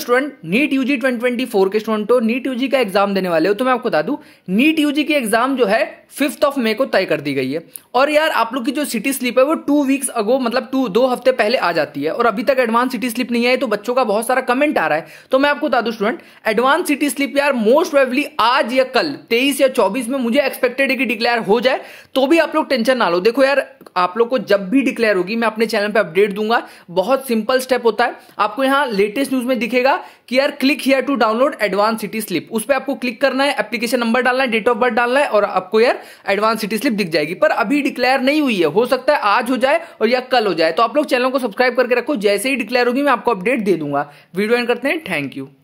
student NEET UG 2024 के student हो NEET UG का एग्जाम देने वाले हो तो मैं आपको बता दू नीट यूजी की एग्जाम जो है फिफ्थ ऑफ मे को तय कर दी गई है और यार आप लोग की जो सिटी स्लिप है वो टू वीक्स अगो मतलब टू दो हफ्ते पहले आ जाती है और अभी तक एडवांस सिटी स्लिप नहीं आई तो बच्चों का बहुत सारा कमेंट आ रहा है तो मैं आपको बता दू स्टूडेंट एडवांस सिटी स्लिप यार मोस्ट वेबली आज या कल तेईस या चौबीस में मुझे एक्सपेक्टेड है कि डिक्लेयर हो जाए तो भी आप लोग टेंशन ना लो देखो यार आप लोग को जब भी डिक्लेयर होगी मैं अपने चैनल पर अपडेट दूंगा बहुत सिंपल स्टेप होता है आपको यहां लेटेस्ट न्यूज में दिखेगा बोलेगा कि यार click here to download advance city slip उस पर आपको क्लिक करना है एप्लीकेशन नंबर डालना है डेट ऑफ बर्थ डालना है और आपको यार एडवांस सिटी स्लिप दिख जाएगी पर अभी डिक्लेयर नहीं हुई है हो सकता है आज हो जाए और या कल हो जाए तो आप लोग चैनल को सब्सक्राइब करके रखो जैसे ही डिक्लेयर होगी मैं आपको अपडेट दे दूंगा वीडियो एंड करते हैं थैंक यू